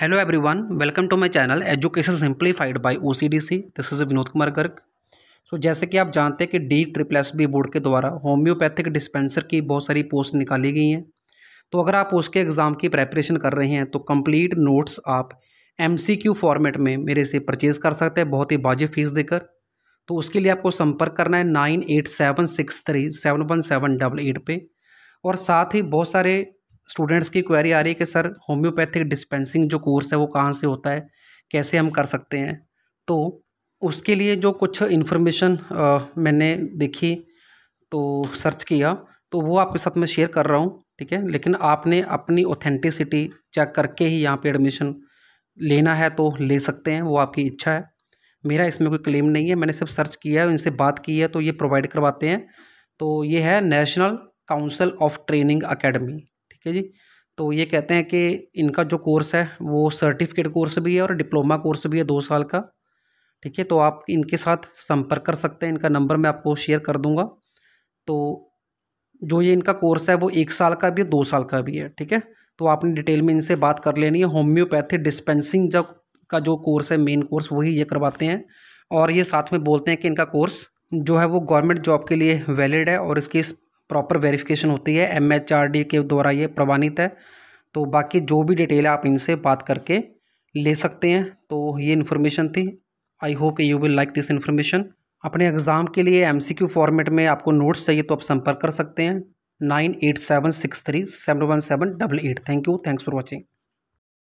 hello everyone welcome to my channel education Simplified by OCDC this is Vinod Kumar Garg so so, जैसे कि आप जानते हैं कि D triple S B board के द्वारा होम्योपैथिक डिस्पेंसर की बहुत सारी पोस्ट निकाली गई हैं तो अगर आप उसके एग्ज़ाम की प्रेपरेशन कर रहे हैं तो कंप्लीट नोट्स आप एम सी क्यू फॉर्मेट में मेरे से परचेज़ कर सकते हैं बहुत ही बाजिब फ़ीस देकर तो उसके लिए आपको संपर्क करना है nine eight seven six three seven one seven double eight पे और साथ ही बहुत सारे स्टूडेंट्स की क्वेरी आ रही है कि सर होम्योपैथिक डिस्पेंसिंग जो कोर्स है वो कहाँ से होता है कैसे हम कर सकते हैं तो उसके लिए जो कुछ इन्फॉर्मेशन मैंने देखी तो सर्च किया तो वो आपके साथ मैं शेयर कर रहा हूँ ठीक है लेकिन आपने अपनी ऑथेंटिसिटी चेक करके ही यहाँ पे एडमिशन लेना है तो ले सकते हैं वो आपकी इच्छा है मेरा इसमें कोई क्लेम नहीं है मैंने सिर्फ सर्च किया है उनसे बात की है तो ये प्रोवाइड करवाते हैं तो ये है national council of training academy ठीक है जी तो ये कहते हैं कि इनका जो कोर्स है वो सर्टिफिकेट कोर्स भी है और डिप्लोमा कोर्स भी है दो साल का ठीक है तो आप इनके साथ संपर्क कर सकते हैं इनका नंबर मैं आपको शेयर कर दूंगा तो जो ये इनका कोर्स है वो एक साल का भी है दो साल का भी है ठीक है तो आपने डिटेल में इनसे बात कर लेनी है होम्योपैथी डिस्पेंसिंग जब का जो कोर्स है मेन कोर्स वही ये करवाते हैं और ये साथ में बोलते हैं कि इनका कोर्स जो है वो गवर्नमेंट जॉब के लिए वैलिड है और इसकी प्रॉपर वेरिफिकेशन होती है एम के द्वारा ये प्रमाणित है तो बाकी जो भी डिटेल है आप इनसे बात करके ले सकते हैं तो ये इन्फॉर्मेशन थी I hope you will like this information अपने एग्ज़ाम के लिए एम फॉर्मेट में आपको नोट्स चाहिए तो आप संपर्क कर सकते हैं nine eight seven six three seven one seven double eight thank you thanks for watching